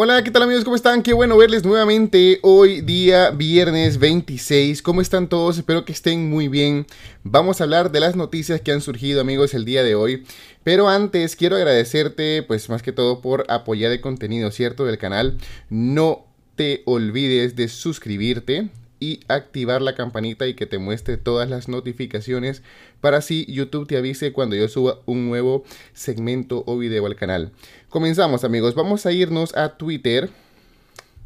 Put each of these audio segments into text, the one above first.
Hola, ¿qué tal amigos? ¿Cómo están? Qué bueno verles nuevamente hoy día viernes 26. ¿Cómo están todos? Espero que estén muy bien. Vamos a hablar de las noticias que han surgido amigos el día de hoy. Pero antes quiero agradecerte pues más que todo por apoyar el contenido, ¿cierto? Del canal. No te olvides de suscribirte y activar la campanita y que te muestre todas las notificaciones para así YouTube te avise cuando yo suba un nuevo segmento o video al canal. Comenzamos amigos, vamos a irnos a Twitter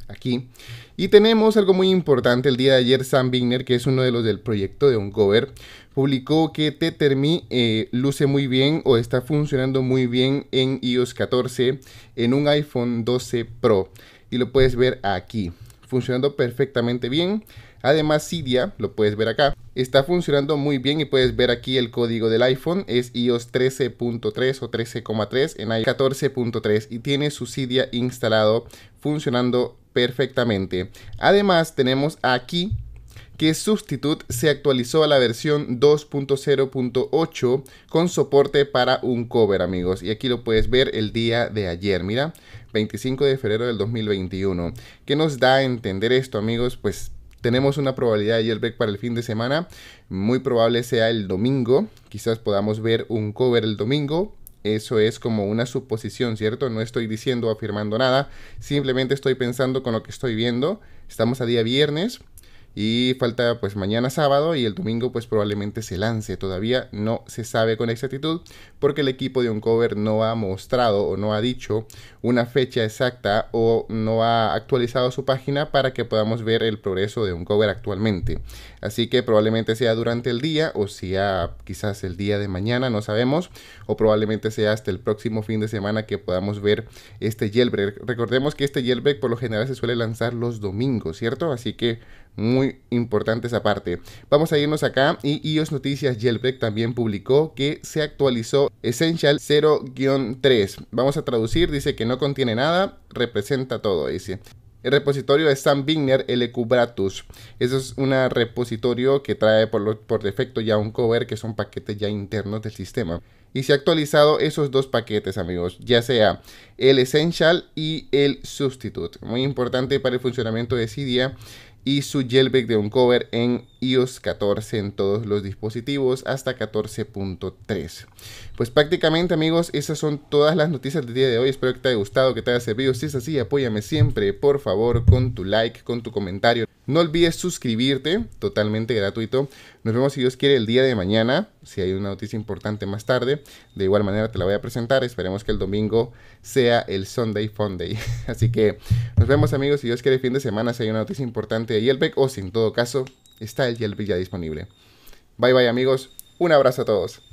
aquí y tenemos algo muy importante el día de ayer Sam Bigner que es uno de los del proyecto de Uncover publicó que Tethermi eh, luce muy bien o está funcionando muy bien en iOS 14 en un iPhone 12 Pro y lo puedes ver aquí funcionando perfectamente bien. Además, Cydia, lo puedes ver acá, está funcionando muy bien y puedes ver aquí el código del iPhone, es iOS 13.3 o 13,3 en iOS 14.3 y tiene su Cydia instalado funcionando perfectamente. Además, tenemos aquí que Substitute se actualizó a la versión 2.0.8 con soporte para un cover, amigos. Y aquí lo puedes ver el día de ayer, mira, 25 de febrero del 2021. ¿Qué nos da a entender esto, amigos? Pues tenemos una probabilidad de jailbreak para el fin de semana. Muy probable sea el domingo. Quizás podamos ver un cover el domingo. Eso es como una suposición, ¿cierto? No estoy diciendo o afirmando nada. Simplemente estoy pensando con lo que estoy viendo. Estamos a día viernes. Y falta pues mañana sábado y el domingo pues probablemente se lance. Todavía no se sabe con exactitud porque el equipo de Uncover no ha mostrado o no ha dicho una fecha exacta o no ha actualizado su página para que podamos ver el progreso de Uncover actualmente. Así que probablemente sea durante el día o sea quizás el día de mañana, no sabemos. O probablemente sea hasta el próximo fin de semana que podamos ver este jailbreak. Recordemos que este jailbreak por lo general se suele lanzar los domingos, ¿cierto? Así que muy importante esa parte. Vamos a irnos acá y iOS Noticias Jailbreak también publicó que se actualizó Essential 0-3. Vamos a traducir, dice que no contiene nada, representa todo, dice. El repositorio de Sam Bigner LQBratus. Eso es un repositorio que trae por, por defecto ya un cover, que son paquetes ya internos del sistema y se ha actualizado esos dos paquetes amigos, ya sea el Essential y el Substitute. Muy importante para el funcionamiento de Cydia y su jailbreak de un cover en iOS 14 en todos los dispositivos hasta 14.3. Pues prácticamente amigos, esas son todas las noticias del día de hoy. Espero que te haya gustado, que te haya servido. Si es así, apóyame siempre, por favor, con tu like, con tu comentario. No olvides suscribirte, totalmente gratuito. Nos vemos si Dios quiere el día de mañana, si hay una noticia importante más tarde. De igual manera te la voy a presentar. Esperemos que el domingo sea el Sunday Funday. Así que nos vemos amigos si Dios quiere el fin de semana, si hay una noticia importante de Yelbeck o si en todo caso está el Yelp ya disponible. Bye bye amigos, un abrazo a todos.